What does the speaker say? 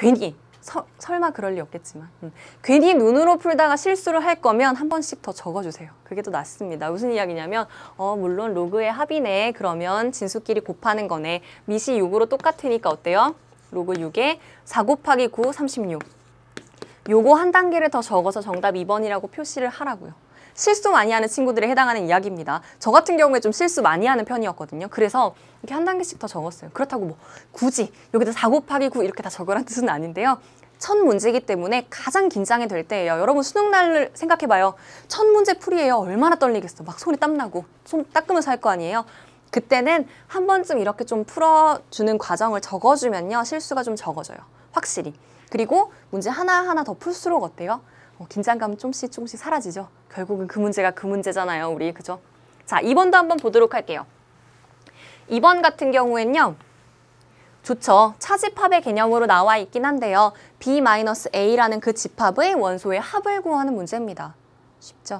괜히 서, 설마 그럴 리 없겠지만 음. 괜히 눈으로 풀다가 실수를 할 거면 한 번씩 더 적어주세요. 그게 더 낫습니다. 무슨 이야기냐면 어 물론 로그의 합이네 그러면 진수끼리 곱하는 거네 미시 6으로 똑같으니까 어때요? 로그 6에 4 곱하기 9, 36 요거 한 단계를 더 적어서 정답 2번이라고 표시를 하라고요. 실수 많이 하는 친구들에 해당하는 이야기입니다. 저 같은 경우에 좀 실수 많이 하는 편이었거든요. 그래서 이렇게 한 단계씩 더 적었어요. 그렇다고 뭐 굳이 여기다 4 곱하기 9 이렇게 다 적으란 뜻은 아닌데요. 첫 문제이기 때문에 가장 긴장이 될 때예요. 여러분 수능 날을 생각해봐요. 첫 문제 풀이에요. 얼마나 떨리겠어. 막 손이 땀나고 손 닦으면서 할 거 아니에요. 그때는 한 번쯤 이렇게 좀 풀어주는 과정을 적어주면요. 실수가 좀 적어져요. 확실히. 그리고 문제 하나하나 더 풀수록 어때요? 어, 긴장감조금씩 조금씩 사라지죠. 결국은 그 문제가 그 문제잖아요. 우리 그죠? 자, 2번도 한번 보도록 할게요. 2번 같은 경우에는요. 좋죠. 차집합의 개념으로 나와 있긴 한데요. B-A라는 그 집합의 원소의 합을 구하는 문제입니다. 쉽죠?